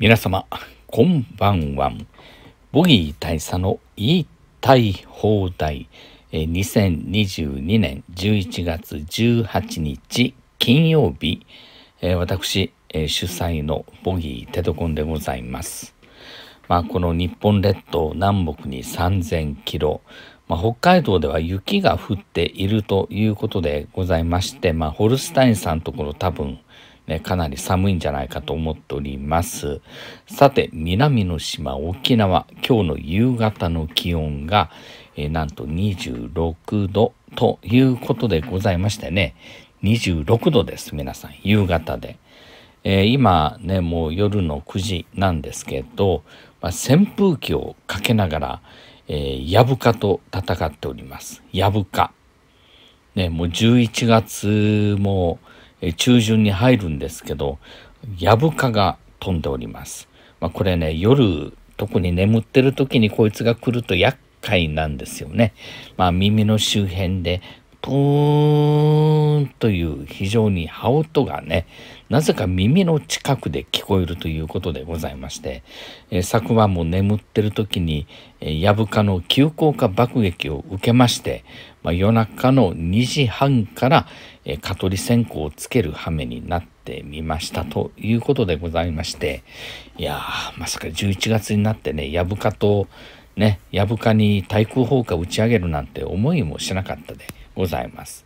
皆様、こんばんは。ボギー大佐の言いたい放題、2022年11月18日金曜日、私、主催のボギーテドコンでございます。まあ、この日本列島南北に3000キロ、まあ、北海道では雪が降っているということでございまして、まあ、ホルスタインさんのところ多分ね、かなり寒いんじゃないかと思っております。さて、南の島、沖縄、今日の夕方の気温が、えー、なんと26度ということでございましてね、26度です、皆さん、夕方で。えー、今ね、もう夜の9時なんですけど、まあ、扇風機をかけながら、えー、ヤブカと戦っております。ヤブカ。ね、もう11月も中旬に入るんですけど、ヤブカが飛んでおります。まあ、これね、夜、特に眠ってる時にこいつが来ると厄介なんですよね。まあ、耳の周辺で、プーンという非常に歯音がね、なぜか耳の近くで聞こえるということでございまして、えー、昨晩も眠ってる時に、ヤブカの急降下爆撃を受けまして、まあ、夜中の2時半から、え蚊取り線香をつける羽目になってみましたということでございましていやまさか11月になってねやぶかとねやぶかに対空砲火打ち上げるなんて思いもしなかったでございます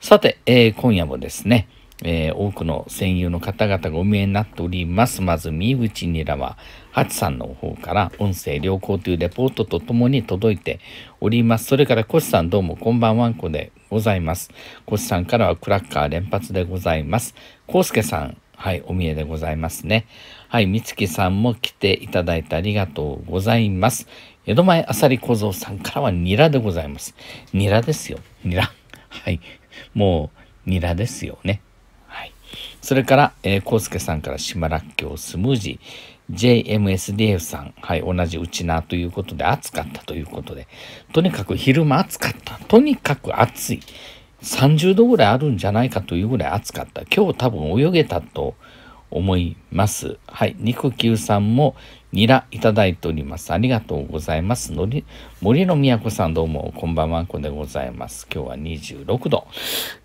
さて、えー、今夜もですねえー、多くの戦友の方々がお見えになっております。まず、三口ニラは、ハチさんの方から音声良好というレポートとともに届いております。それから、コシさんどうもこんばんはんこでございます。コシさんからはクラッカー連発でございます。コウスケさん、はい、お見えでございますね。はい、三月さんも来ていただいてありがとうございます。江戸前あさり小僧さんからはニラでございます。ニラですよ。ニラ。はい。もう、ニラですよね。それから、えー、コウスケさんから島らっきょうスムージー、JMSDF さん、はい、同じうちなということで、暑かったということで、とにかく昼間暑かった。とにかく暑い。30度ぐらいあるんじゃないかというぐらい暑かった。今日多分泳げたと思います。はい、肉球さんも、ニラいただいております。ありがとうございます。のり森の都さんどうもこんばんは、こんでございます。今日は26度。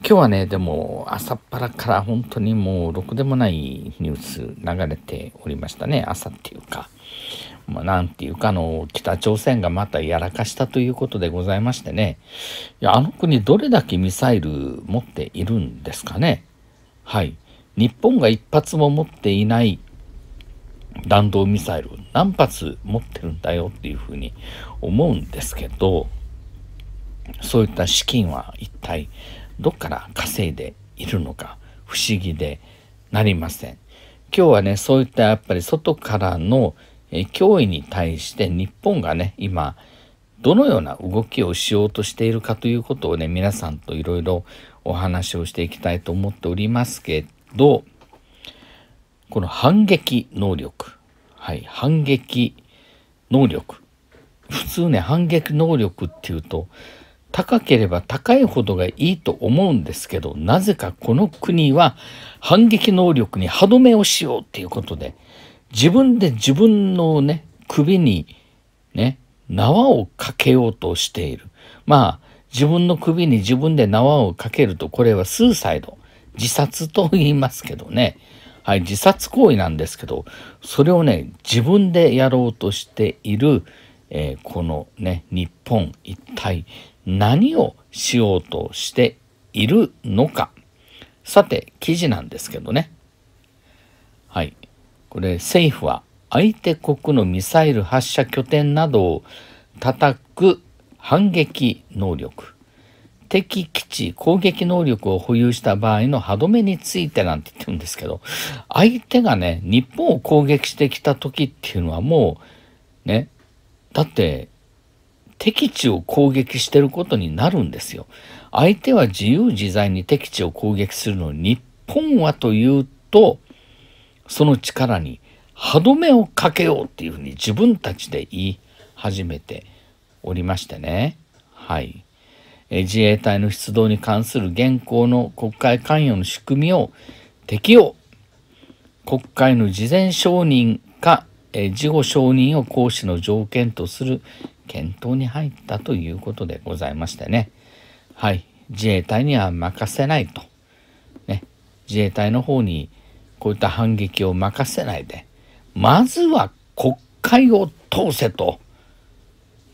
今日はね、でも朝っぱらから本当にもうろくでもないニュース流れておりましたね。朝っていうか。まあ、なんていうかの北朝鮮がまたやらかしたということでございましてね。いや、あの国どれだけミサイル持っているんですかね。はい。日本が一発も持っていない弾道ミサイル何発持ってるんだよっていうふうに思うんですけどそういった資金は一体どっから稼いでいるのか不思議でなりません。今日はねそういったやっぱり外からの脅威に対して日本がね今どのような動きをしようとしているかということをね皆さんといろいろお話をしていきたいと思っておりますけどこの反撃能力。はい、反撃能力。普通ね、反撃能力っていうと、高ければ高いほどがいいと思うんですけど、なぜかこの国は反撃能力に歯止めをしようっていうことで、自分で自分のね、首にね、縄をかけようとしている。まあ、自分の首に自分で縄をかけると、これはスーサイド、自殺と言いますけどね。はい、自殺行為なんですけどそれをね自分でやろうとしている、えー、このね日本一体何をしようとしているのかさて記事なんですけどねはいこれ政府は相手国のミサイル発射拠点などを叩く反撃能力敵基地攻撃能力を保有した場合の歯止めについてなんて言ってるんですけど、相手がね、日本を攻撃してきた時っていうのはもう、ね、だって、敵地を攻撃してることになるんですよ。相手は自由自在に敵地を攻撃するのに、日本はというと、その力に歯止めをかけようっていうふうに自分たちで言い始めておりましてね。はい。自衛隊の出動に関する現行の国会関与の仕組みを適用。国会の事前承認か、事後承認を行使の条件とする検討に入ったということでございましてね。はい。自衛隊には任せないと。ね。自衛隊の方にこういった反撃を任せないで、まずは国会を通せと。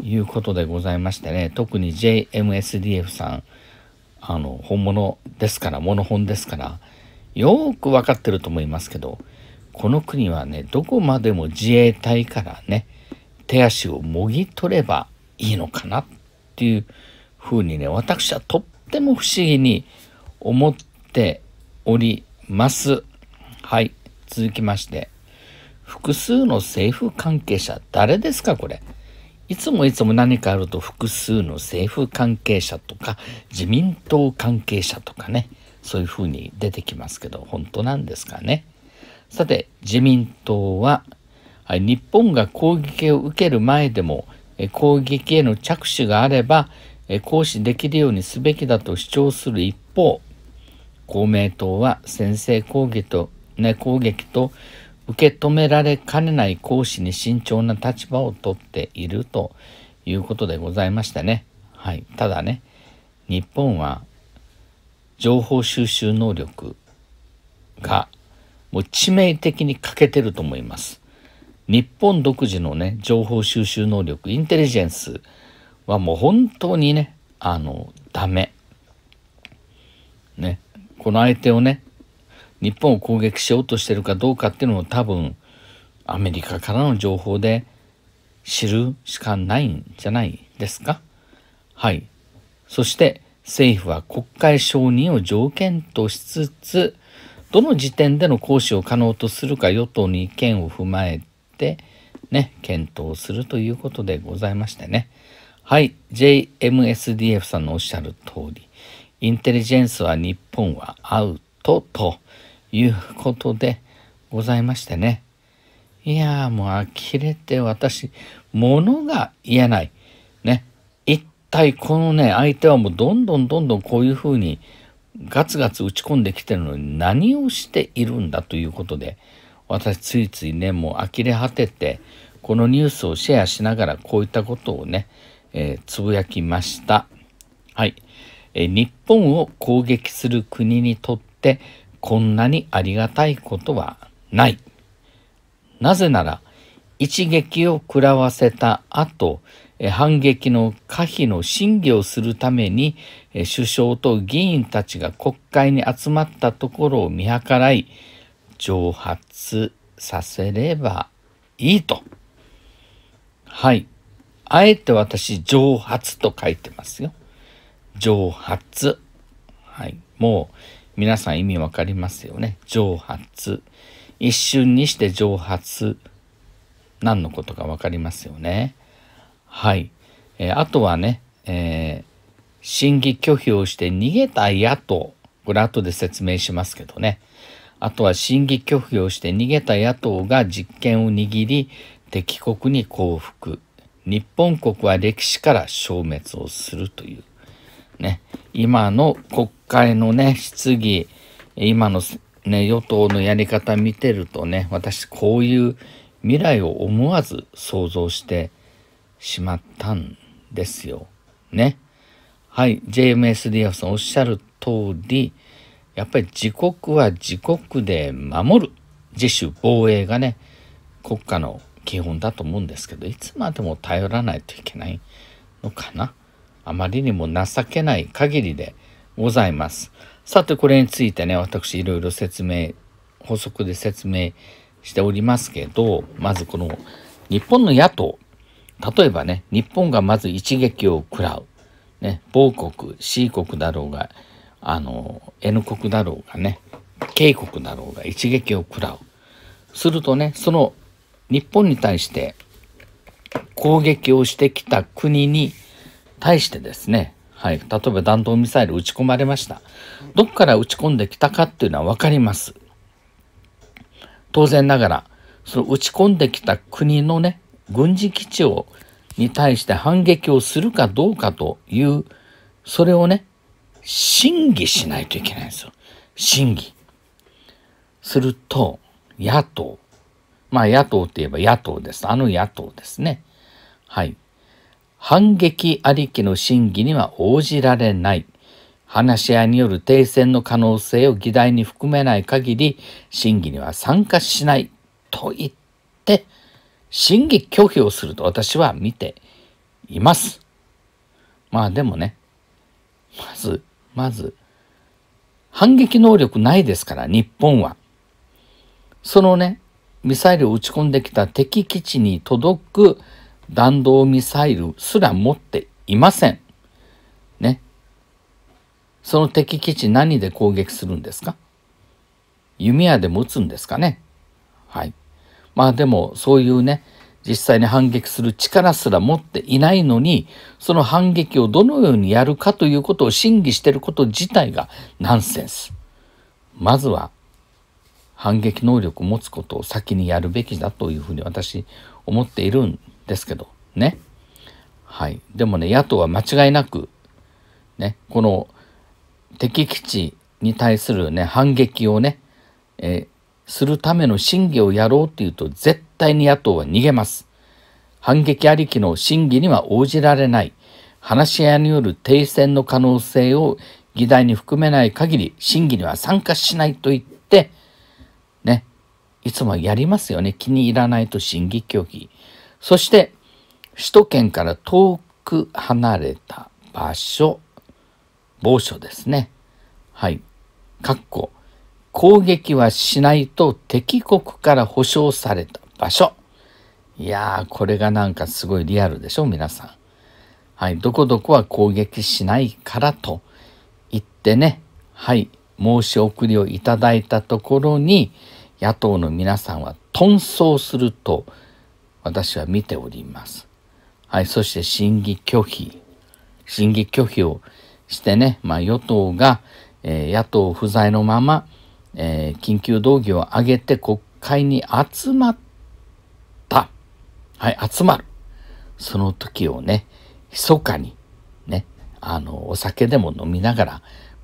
いうことでございましてね、特に JMSDF さん、あの、本物ですから、モノ本ですから、よーくわかってると思いますけど、この国はね、どこまでも自衛隊からね、手足をもぎ取ればいいのかなっていうふうにね、私はとっても不思議に思っております。はい、続きまして、複数の政府関係者、誰ですか、これ。いつもいつも何かあると複数の政府関係者とか自民党関係者とかね、そういうふうに出てきますけど、本当なんですかね。さて、自民党は、日本が攻撃を受ける前でも、攻撃への着手があれば、行使できるようにすべきだと主張する一方、公明党は先制攻撃と、ね、攻撃と受け止められかねない講師に慎重な立場をとっているということでございましたね。はい、ただね日本は情報収集能力がもう致命的に欠けてると思います。日本独自のね情報収集能力インテリジェンスはもう本当にねあのダメ。ねこの相手をね日本を攻撃しようとしてるかどうかっていうのを多分アメリカからの情報で知るしかないんじゃないですかはいそして政府は国会承認を条件としつつどの時点での行使を可能とするか与党に意見を踏まえてね検討するということでございましてねはい JMSDF さんのおっしゃる通りインテリジェンスは日本はアウトということでございましてね。いやもう呆れて私、物が言えない。ね。一体このね、相手はもうどんどんどんどんこういうふうにガツガツ打ち込んできてるのに何をしているんだということで、私ついついね、もう呆れ果てて、このニュースをシェアしながらこういったことをね、えー、つぶやきました。はい。日本を攻撃する国にとって、こんなにありがたいことはない。なぜなら、一撃を食らわせた後、反撃の可否の審議をするために、首相と議員たちが国会に集まったところを見計らい、蒸発させればいいと。はい。あえて私、蒸発と書いてますよ。蒸発。はい。もう、皆さん意味わかりますよね。蒸発。一瞬にして蒸発。何のことか分かりますよね。はい。えー、あとはね、えー、審議拒否をして逃げた野党。これ後で説明しますけどね。あとは審議拒否をして逃げた野党が実権を握り、敵国に降伏。日本国は歴史から消滅をするというね、今の国会のね、質疑、今のね、与党のやり方見てるとね、私こういう未来を思わず想像してしまったんですよ。ね。はい、JMSDF さんおっしゃる通り、やっぱり自国は自国で守る。自主防衛がね、国家の基本だと思うんですけど、いつまでも頼らないといけないのかな。あまりにも情けない限りでございます。さて、これについてね、私いろいろ説明、補足で説明しておりますけど、まずこの日本の野党、例えばね、日本がまず一撃を食らう。ね、某国、C 国だろうが、あの、N 国だろうがね、K 国だろうが一撃を食らう。するとね、その日本に対して攻撃をしてきた国に対してですね、はい、例えば弾道ミサイル撃ち込まれました。どこから撃ち込んできたかっていうのは分かります。当然ながら、その撃ち込んできた国のね、軍事基地をに対して反撃をするかどうかという、それをね、審議しないといけないんですよ。審議。すると、野党。まあ野党って言えば野党です。あの野党ですね。はい。反撃ありきの審議には応じられない。話し合いによる停戦の可能性を議題に含めない限り審議には参加しないと言って審議拒否をすると私は見ています。まあでもね、まず、まず、反撃能力ないですから、日本は。そのね、ミサイルを撃ち込んできた敵基地に届く弾道ミサイルすら持っていません。ね。その敵基地何で攻撃するんですか弓矢でも撃つんですかねはい。まあでもそういうね、実際に反撃する力すら持っていないのに、その反撃をどのようにやるかということを審議していること自体がナンセンス。まずは反撃能力を持つことを先にやるべきだというふうに私思っているんですけどね。はい、でもね野党は間違いなく、ね、この敵基地に対する、ね、反撃をね、えー、するための審議をやろうっていうと絶対に野党は逃げます。反撃ありきの審議には応じられない。話し合いによる停戦の可能性を議題に含めない限り審議には参加しないと言って、ね、いつもやりますよね。気に入らないと審議拒否。そして首都圏から遠く離れた場所某所ですねはいかっこ攻撃はしないと敵国から保証された場所いやーこれがなんかすごいリアルでしょ皆さんはいどこどこは攻撃しないからと言ってねはい申し送りをいただいたところに野党の皆さんは遁走すると私は見ております。はい、そして審議拒否。審議拒否をしてね、まあ、与党が、えー、野党不在のまま、えー、緊急動議を上げて国会に集まった。はい、集まる。その時をね、密かに、ね、あの、お酒でも飲みながら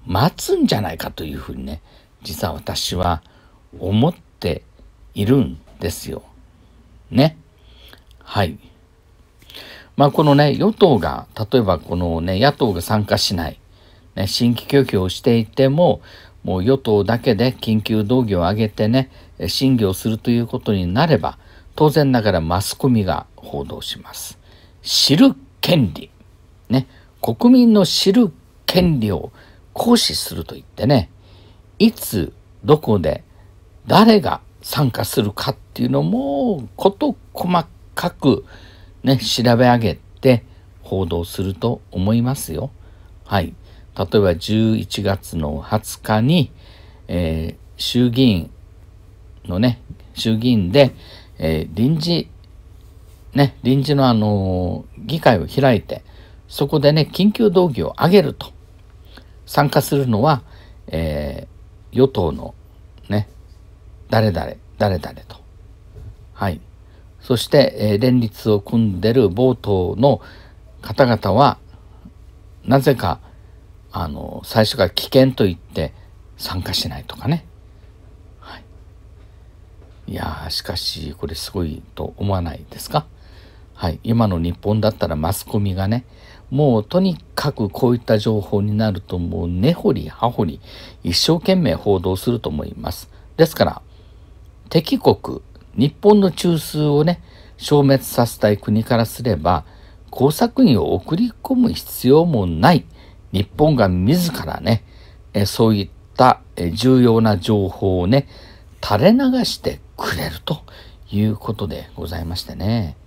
待つんじゃないかというふうにね、実は私は思っているんですよ。ね。はい。まあ、このね、与党が、例えばこのね、野党が参加しない、ね、新規供給をしていても、もう与党だけで緊急動議を上げてね、審議をするということになれば、当然ながらマスコミが報道します。知る権利。ね、国民の知る権利を行使すると言ってね、いつ、どこで、誰が参加するかっていうのも、事細かく、ね、調べ上げて報道すると思いますよ。はい。例えば11月の20日に、えー、衆議院のね、衆議院で、えー、臨時、ね、臨時のあのー、議会を開いて、そこでね、緊急動議を上げると。参加するのは、えー、与党のね、誰々、誰々と。はい。そして、え連立を組んでる冒頭の方々はなぜかあの最初から危険と言って参加しないとかね、はい、いやしかしこれすごいと思わないですかはい、今の日本だったらマスコミがねもうとにかくこういった情報になるともう根掘り葉掘り一生懸命報道すると思います。ですから敵国日本の中枢をね消滅させたい国からすれば工作員を送り込む必要もない日本が自らねそういった重要な情報をね垂れ流してくれるということでございましてね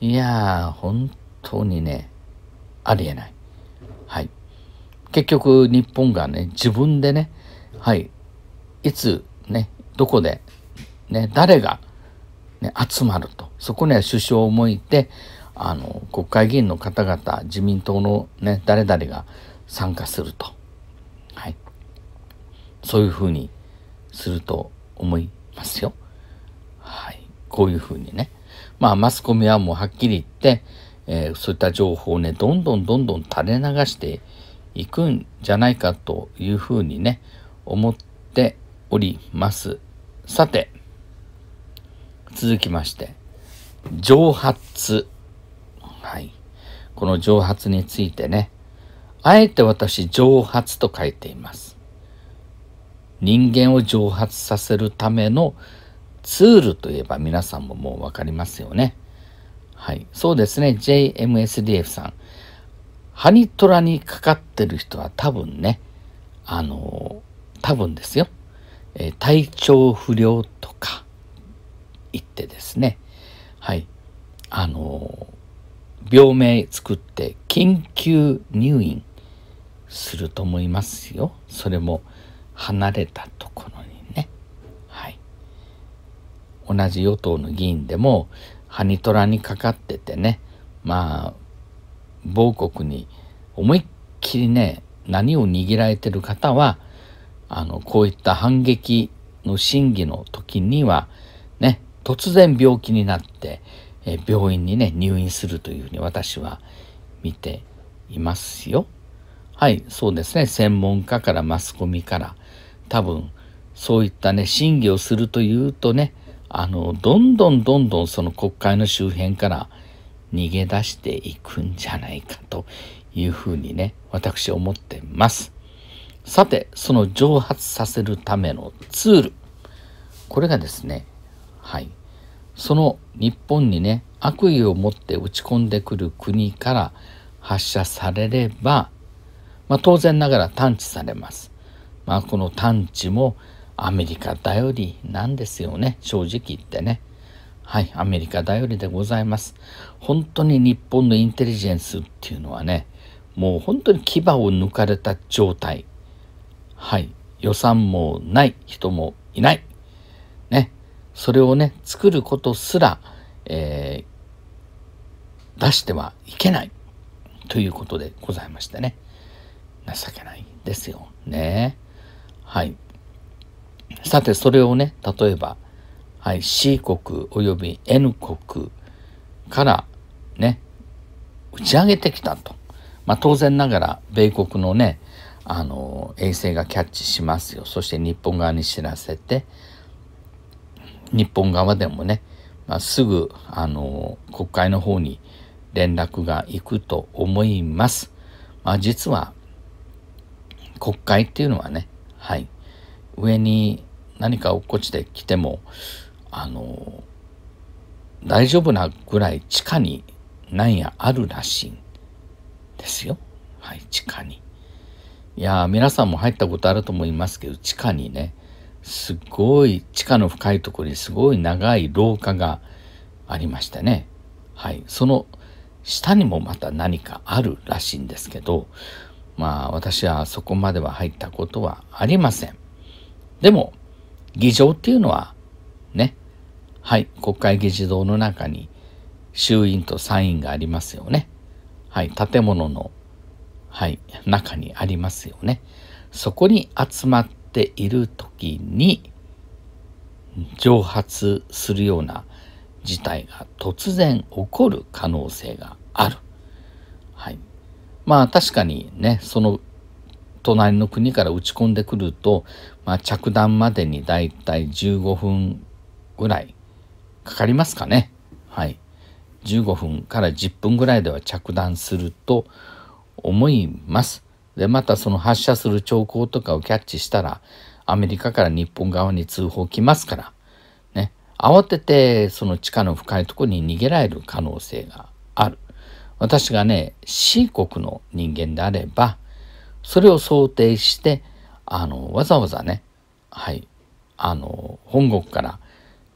いやー本当にねありえないはい結局日本がね自分でねはいいつねどこでね誰がね、集まるとそこには首相を向いてあの国会議員の方々自民党の、ね、誰々が参加すると、はい、そういうふうにすると思いますよ。はい、こういうふうにね。まあマスコミはもうはっきり言って、えー、そういった情報をねどんどんどんどん垂れ流していくんじゃないかというふうにね思っております。さて続きまして、蒸発。はい。この蒸発についてね、あえて私、蒸発と書いています。人間を蒸発させるためのツールといえば皆さんももう分かりますよね。はい。そうですね。JMSDF さん。ハニトラにかかってる人は多分ね、あの、多分ですよ。えー、体調不良とか、行ってですねはいあの病名作って緊急入院すると思いますよそれも離れたところにねはい同じ与党の議員でもハニトラにかかっててねまあ某国に思いっきりね何を握られてる方はあのこういった反撃の審議の時には突然病気になって、え病院にね、入院するというふうに私は見ていますよ。はい、そうですね。専門家からマスコミから多分そういったね、審議をするというとね、あの、どんどんどんどんその国会の周辺から逃げ出していくんじゃないかというふうにね、私思ってます。さて、その蒸発させるためのツール。これがですね、はい、その日本にね悪意を持って打ち込んでくる国から発射されれば、まあ、当然ながら探知されます。まあ、この探知もアメリカ頼りなんですよね正直言ってね。はいアメリカ頼りでございます。本当に日本のインテリジェンスっていうのはねもう本当に牙を抜かれた状態はい予算もない人もいないねそれをね作ることすら、えー、出してはいけないということでございましてね情けないですよねはいさてそれをね例えば、はい、C 国および N 国からね打ち上げてきたと、まあ、当然ながら米国のねあの衛星がキャッチしますよそして日本側に知らせて日本側でもね、まあ、すぐあの国会の方に連絡が行くと思います。まあ、実は国会っていうのはね、はい、上に何か落っこちてきてもあの大丈夫なぐらい地下に何やあるらしいんですよ。はい、地下に。いや皆さんも入ったことあると思いますけど地下にねすごい地下の深いところにすごい長い廊下がありましたね。はい、その下にもまた何かあるらしいんですけどまあ私はそこまでは入ったことはありません。でも議場っていうのはねはい国会議事堂の中に衆院と参院がありますよね。はい建物のはい中にありますよね。そこに集まってている時に蒸発するような事態が突然起こる可能性がある。はい、まあ確かにねその隣の国から打ち込んでくると、まあ、着弾までにだいたい15分ぐらいかかりますかね。はい、15分から10分ぐらいでは着弾すると思います。でまたその発射する兆候とかをキャッチしたらアメリカから日本側に通報来ますから、ね、慌ててその地下の深いとこに逃げられる可能性がある。私がね C 国の人間であればそれを想定してあのわざわざねはいあの本国から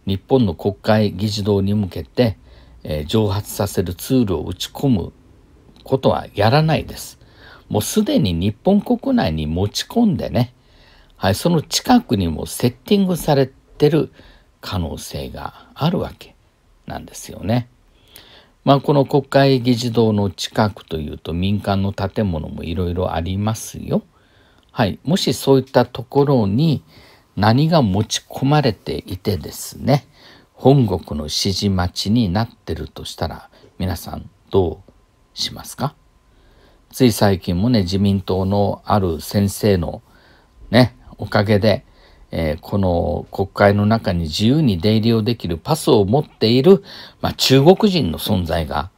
日本の国会議事堂に向けて、えー、蒸発させるツールを打ち込むことはやらないです。もうすでに日本国内に持ち込んでね、はい、その近くにもセッティングされてる可能性があるわけなんですよね。まあ、この国会議事堂の近くというと民間の建物もいろいろありますよ。はい、もしそういったところに何が持ち込まれていてですね本国の指示待ちになってるとしたら皆さんどうしますかつい最近もね、自民党のある先生のね、おかげで、えー、この国会の中に自由に出入りをできるパスを持っている、まあ、中国人の存在が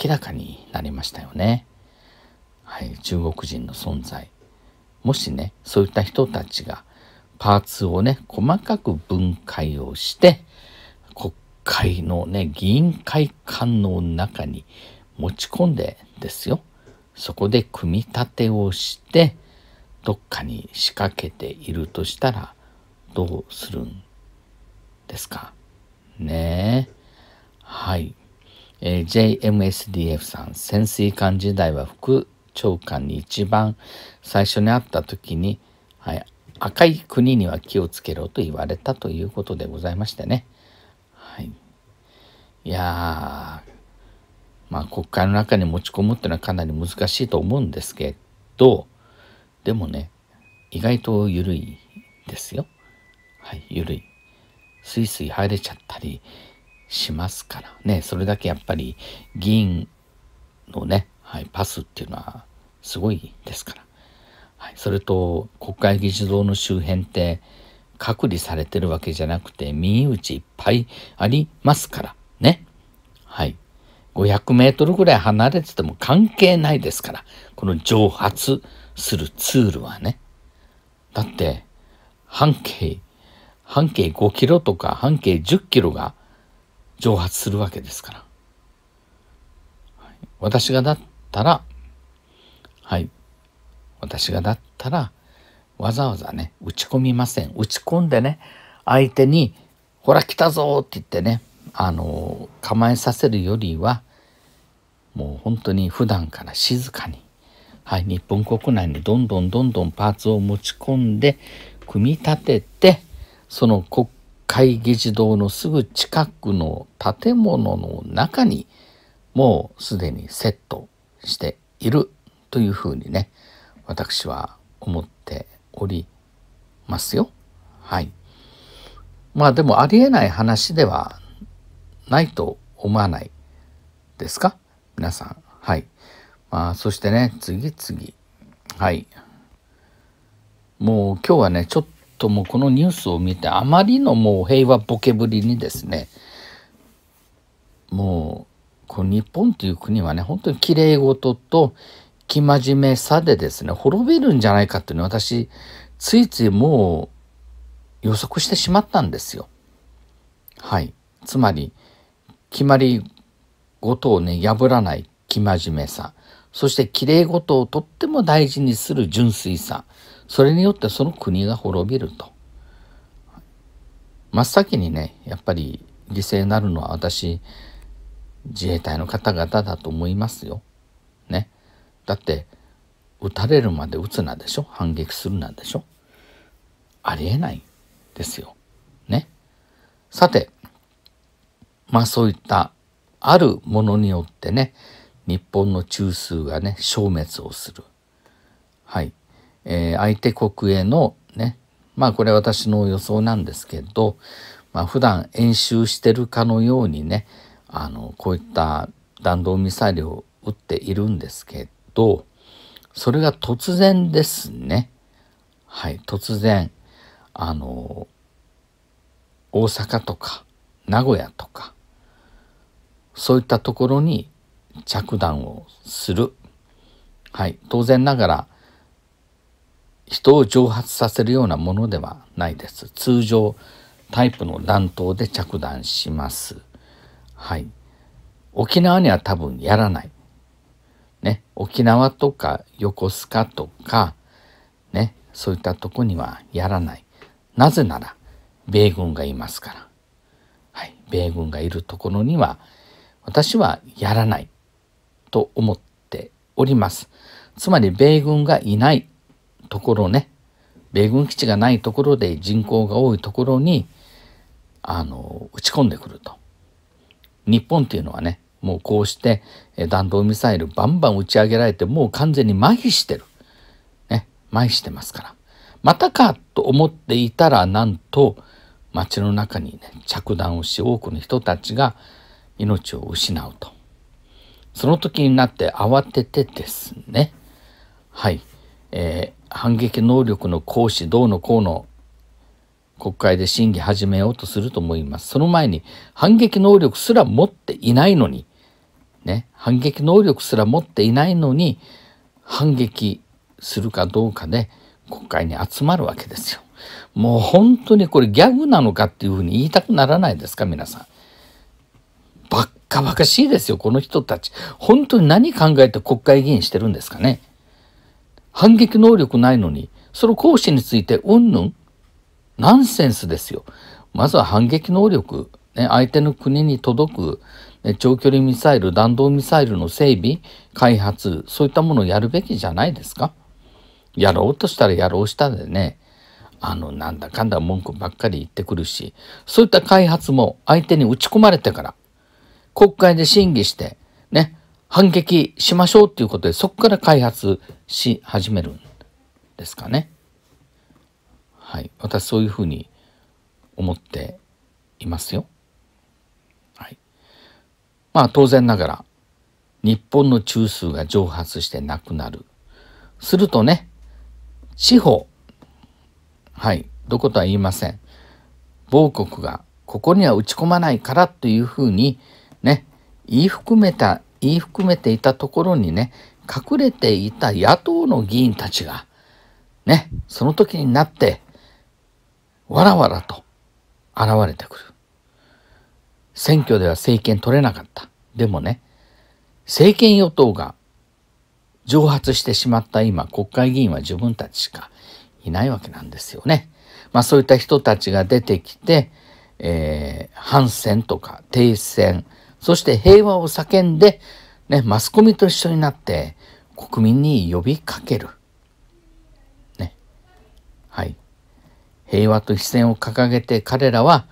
明らかになりましたよね。はい、中国人の存在。もしね、そういった人たちがパーツをね、細かく分解をして、国会のね、議員会館の中に持ち込んでですよ。そこで組み立てをしてどっかに仕掛けているとしたらどうするんですかねえ。はい。えー、JMSDF さん潜水艦時代は副長官に一番最初に会った時に、はい、赤い国には気をつけろと言われたということでございましてね。はい、いやーまあ、国会の中に持ち込むっていうのはかなり難しいと思うんですけどでもね意外と緩いですよ。はい、緩い。スイスイ入れちゃったりしますからねそれだけやっぱり議員のね、はい、パスっていうのはすごいですから、はい、それと国会議事堂の周辺って隔離されてるわけじゃなくて民打地いっぱいありますからねはい500メートルぐらい離れてても関係ないですから、この蒸発するツールはね。だって、半径、半径5キロとか半径10キロが蒸発するわけですから。私がだったら、はい。私がだったら、わざわざね、打ち込みません。打ち込んでね、相手に、ほら来たぞって言ってね、あの構えさせるよりはもう本当に普段から静かに、はい、日本国内にどんどんどんどんパーツを持ち込んで組み立ててその国会議事堂のすぐ近くの建物の中にもうすでにセットしているというふうにね私は思っておりますよ。はい。まあでもありえない話ではないと思わないですか皆さん。はい。まあ、そしてね、次々。はい。もう今日はね、ちょっともうこのニュースを見て、あまりのもう平和ボケぶりにですね、もう、こ日本という国はね、本当に綺麗事と生真面目さでですね、滅びるんじゃないかっていうのを私、ついついもう予測してしまったんですよ。はい。つまり、決まりごとをね破らない生真面目さそしてきれいごとをとっても大事にする純粋さそれによってその国が滅びると真っ先にねやっぱり犠牲になるのは私自衛隊の方々だと思いますよ。ね。だって撃たれるまで撃つなでしょ反撃するなんでしょありえないですよ。ね。さてまあそういったあるものによってね日本の中枢がね消滅をする、はいえー、相手国へのねまあこれ私の予想なんですけど、まあ、普段演習してるかのようにねあのこういった弾道ミサイルを撃っているんですけどそれが突然ですねはい突然あの大阪とか名古屋とかそういったところに着弾をする、はい、当然ながら人を蒸発させるようなものではないです通常タイプの弾頭で着弾します、はい、沖縄には多分やらない、ね、沖縄とか横須賀とか、ね、そういったとこにはやらないなぜなら米軍がいますから米軍がいるところには私はやらないと思っております。つまり米軍がいないところね米軍基地がないところで人口が多いところにあの打ち込んでくると。日本っていうのはねもうこうして弾道ミサイルバンバン打ち上げられてもう完全に麻痺してる。ね麻痺してますから。またかと思っていたらなんと町の中に、ね、着弾をし多くの人たちが命を失うとその時になって慌ててですねはい、えー、反撃能力の行使どうのこうの国会で審議始めようとすると思いますその前に反撃能力すら持っていないのにね反撃能力すら持っていないのに反撃するかどうかで国会に集まるわけですよ。もう本当にこれギャグなのかっていうふうに言いたくならないですか皆さん。ばっかばかしいですよこの人たち。本当に何考えて国会議員してるんですかね。反撃能力ないのにその行使についてうんぬんナンセンスですよ。まずは反撃能力、ね、相手の国に届く、ね、長距離ミサイル弾道ミサイルの整備開発そういったものをやるべきじゃないですか。やろうとしたらやろうしたでねあのなんだかんだ文句ばっかり言ってくるしそういった開発も相手に打ち込まれてから国会で審議してね反撃しましょうっていうことでそこから開発し始めるんですかね。はい、私そういうふうに思っていますよ。はい、まあ当然ながら日本の中枢が蒸発してなくなる。するとね地方はい、どことは言いません。某国がここには打ち込まないからというふうにね、言い含めた、言い含めていたところにね、隠れていた野党の議員たちが、ね、その時になって、わらわらと現れてくる。選挙では政権取れなかった。でもね、政権与党が蒸発してしまった今、国会議員は自分たちしかいないわけなんですよね。まあ、そういった人たちが出てきて、えー、反戦とか停戦そして平和を叫んで、ね、マスコミと一緒になって国民に呼びかける。ね。はい。平和と非戦を掲げて彼らは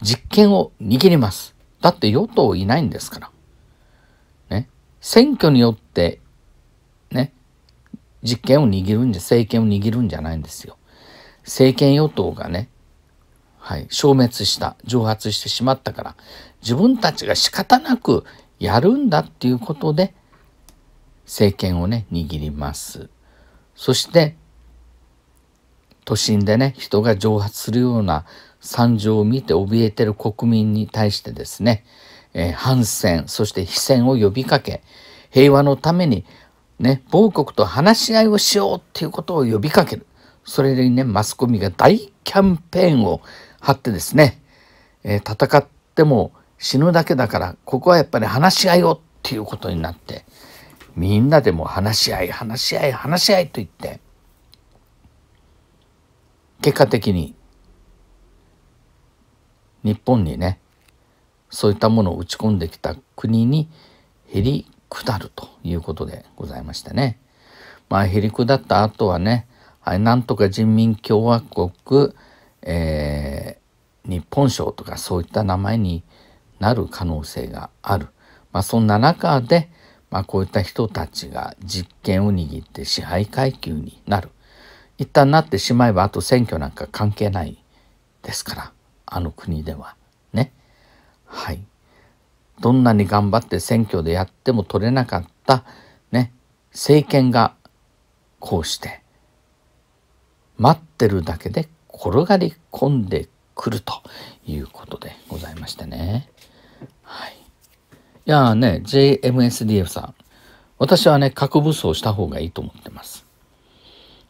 実権を握ります。だって与党いないんですから。ね。選挙によって、ね。実権を握るんじゃ、政権を握るんじゃないんですよ。政権与党がね、はい、消滅した、蒸発してしまったから、自分たちが仕方なくやるんだっていうことで、政権をね、握ります。そして、都心でね、人が蒸発するような惨状を見て怯えてる国民に対してですね、えー、反戦、そして非戦を呼びかけ、平和のためにね、某国と話し合いをしようっていうことを呼びかける。それにね、マスコミが大キャンペーンを張ってですね、えー、戦っても死ぬだけだから、ここはやっぱり話し合いをっていうことになって、みんなでも話し合い、話し合い、話し合いと言って、結果的に日本にねそういったものを打ち込んできた国にヘリ下るということでございましたね。まあ、へりくだった後はね、はい、なんとか人民共和国、えー、日本省とかそういった名前になる可能性がある。まあ、そんな中で、まあ、こういった人たちが実権を握って支配階級になる。一旦なってしまえば、あと選挙なんか関係ないですから、あの国ではね。はい。どんなに頑張って選挙でやっても取れなかった、ね、政権がこうして待ってるだけで転がり込んでくるということでございましてね。はい、いやね JMSDF さん私はね核武装した方がいいと思ってます。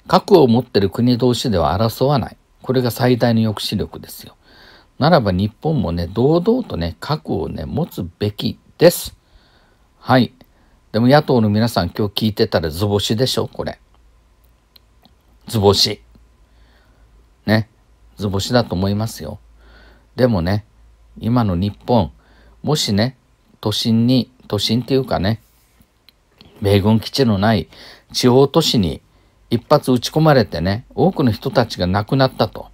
核を持ってる国同士では争わないこれが最大の抑止力ですよ。ならば日本もね、堂々とね、核をね、持つべきです。はい。でも野党の皆さん今日聞いてたら図星でしょこれ。図星。ね。図星だと思いますよ。でもね、今の日本、もしね、都心に、都心っていうかね、米軍基地のない地方都市に一発撃ち込まれてね、多くの人たちが亡くなったと。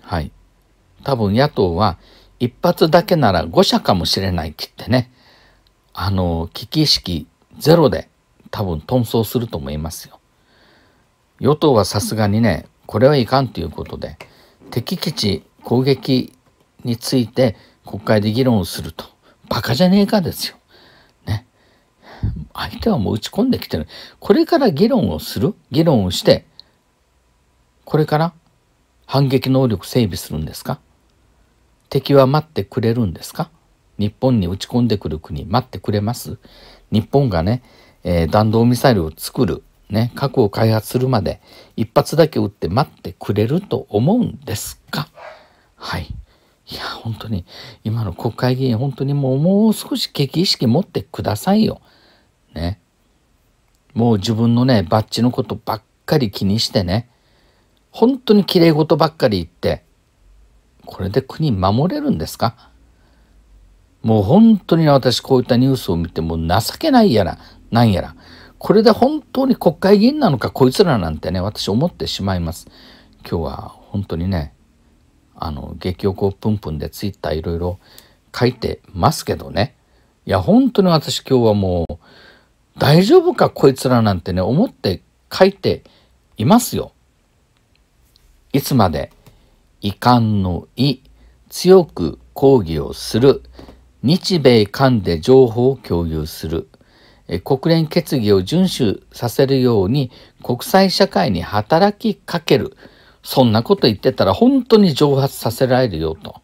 はい。多分野党は一発だけなら5社かもしれないって言ってね、あの、危機意識ゼロで多分遁走すると思いますよ。与党はさすがにね、これはいかんということで、敵基地攻撃について国会で議論をすると。バカじゃねえかですよ。ね。相手はもう打ち込んできてる。これから議論をする議論をして、これから反撃能力整備するんですか敵は待ってくれるんですか日本に打ち込んでくる国待ってくれます日本がね、えー、弾道ミサイルを作る、ね、核を開発するまで一発だけ撃って待ってくれると思うんですかはい。いや、本当に、今の国会議員、本当にもう、もう少し危機意識持ってくださいよ。ね。もう自分のね、バッジのことばっかり気にしてね、本当に綺麗事ばっかり言って、これで国守れるんですかもう本当に私こういったニュースを見ても情けないやらなんやらこれで本当に国会議員なのかこいつらなんてね私思ってしまいます。今日は本当にねあの激おこぷんぷんでツイッターいろいろ書いてますけどねいや本当に私今日はもう大丈夫かこいつらなんてね思って書いていますよ。いつまで遺憾の意、強く抗議をする、日米間で情報を共有する、国連決議を遵守させるように国際社会に働きかける。そんなこと言ってたら本当に蒸発させられるよと。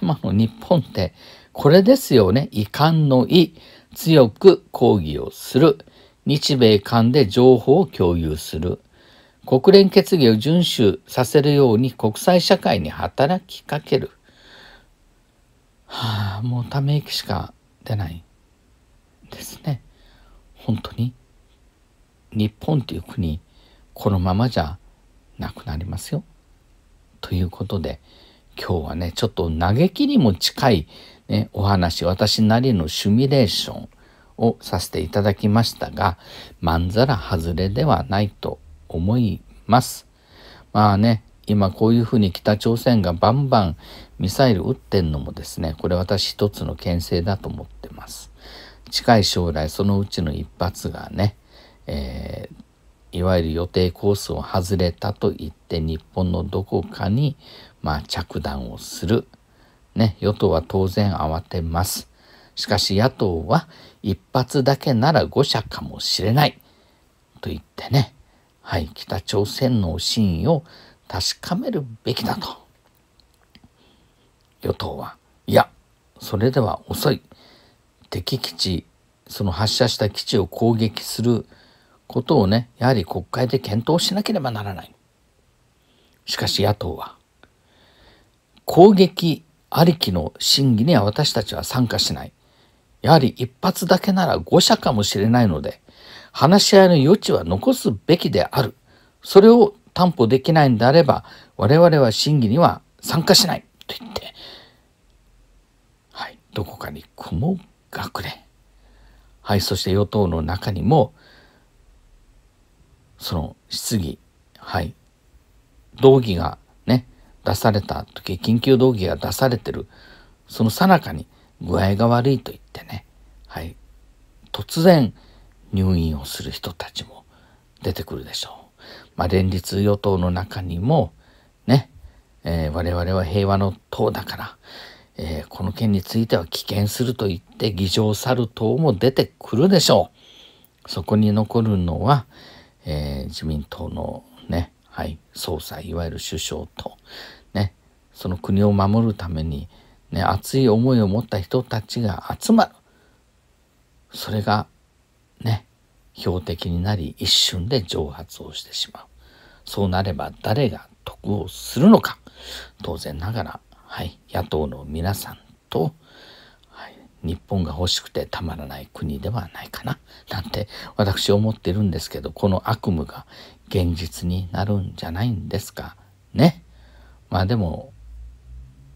今の日本ってこれですよね。遺憾の意、強く抗議をする。日米間で情報を共有する。国連決議を遵守させるように国際社会に働きかける。はあ、もうため息しか出ないですね。本当に日本という国このままじゃなくなりますよ。ということで今日はねちょっと嘆きにも近い、ね、お話私なりのシミュレーションをさせていただきましたがまんざら外れではないと思います。まあね、今こういうふうに北朝鮮がバンバンミサイル撃ってんのもですね、これ私一つの牽制だと思ってます。近い将来そのうちの一発がね、えー、いわゆる予定コースを外れたと言って日本のどこかに、まあ、着弾をする。ね、与党は当然慌てます。しかし野党は一発だけなら5社かもしれないと言ってねはい、北朝鮮の真意を確かめるべきだと与党はいやそれでは遅い敵基地その発射した基地を攻撃することをねやはり国会で検討しなければならないしかし野党は攻撃ありきの審議には私たちは参加しないやはり一発だけなら誤射かもしれないので話し合いの余地は残すべきである。それを担保できないんであれば、我々は審議には参加しないと言って、はい、どこかに雲隠れ。はい、そして与党の中にも、その質疑、はい、動議がね、出された時、緊急動議が出されてる、その最中に具合が悪いと言ってね、はい、突然、入院をする人たちも出てくるでしょう。まあ、連立与党の中にもね、えー、我々は平和の党だから、えー、この件については棄権すると言って議場去る党も出てくるでしょう。そこに残るのは、えー、自民党のね、はい、総裁、いわゆる首相と、ね、その国を守るために、ね、熱い思いを持った人たちが集まる。それがね、標的になり一瞬で蒸発をしてしまう。そうなれば誰が得をするのか。当然ながら、はい、野党の皆さんと、はい、日本が欲しくてたまらない国ではないかな、なんて私思ってるんですけど、この悪夢が現実になるんじゃないんですかね。まあでも、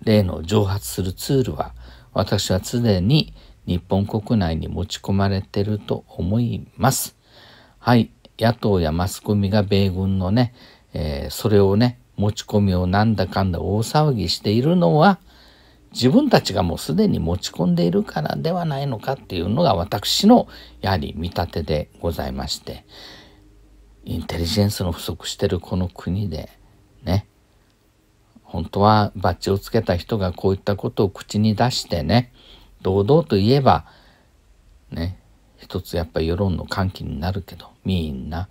例の蒸発するツールは、私は常に日本国内に持ち込まれてると思います。はい、野党やマスコミが米軍のね、えー、それをね、持ち込みをなんだかんだ大騒ぎしているのは、自分たちがもうすでに持ち込んでいるからではないのかっていうのが私のやはり見立てでございましてインテリジェンスの不足してるこの国でね本当はバッジをつけた人がこういったことを口に出してね堂々と言えばね一つやっぱ世論の喚起になるけどみんな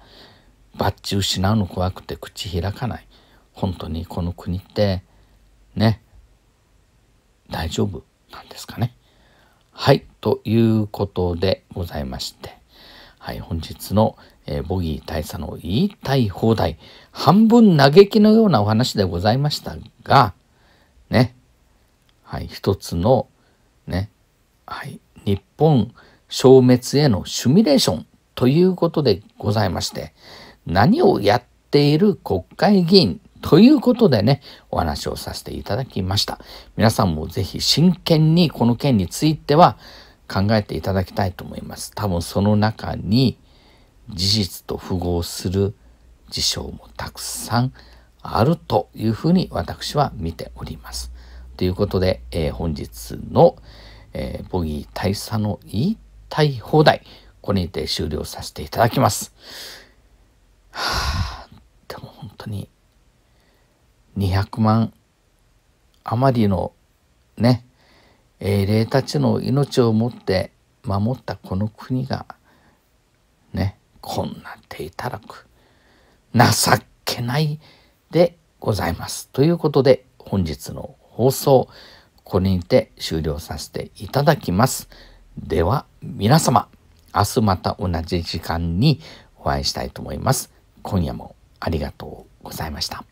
バッジ失うの怖くて口開かない本当にこの国ってね大丈夫なんですかねはいということでございましてはい本日の、えー、ボギー大佐の言いたい放題半分嘆きのようなお話でございましたがねはい一つのねはい、日本消滅へのシミュレーションということでございまして何をやっている国会議員ということでね、お話をさせていただきました。皆さんもぜひ真剣にこの件については考えていただきたいと思います。多分その中に事実と符合する事象もたくさんあるというふうに私は見ております。ということで、えー、本日の、えー、ボギー大佐の言いたい放題、これにて終了させていただきます。はあ、でも本当に、200万余りのね、英霊たちの命をもって守ったこの国が、ね、こんな手いたらく、情けないでございます。ということで、本日の放送、これにて終了させていただきます。では皆様、明日また同じ時間にお会いしたいと思います。今夜もありがとうございました。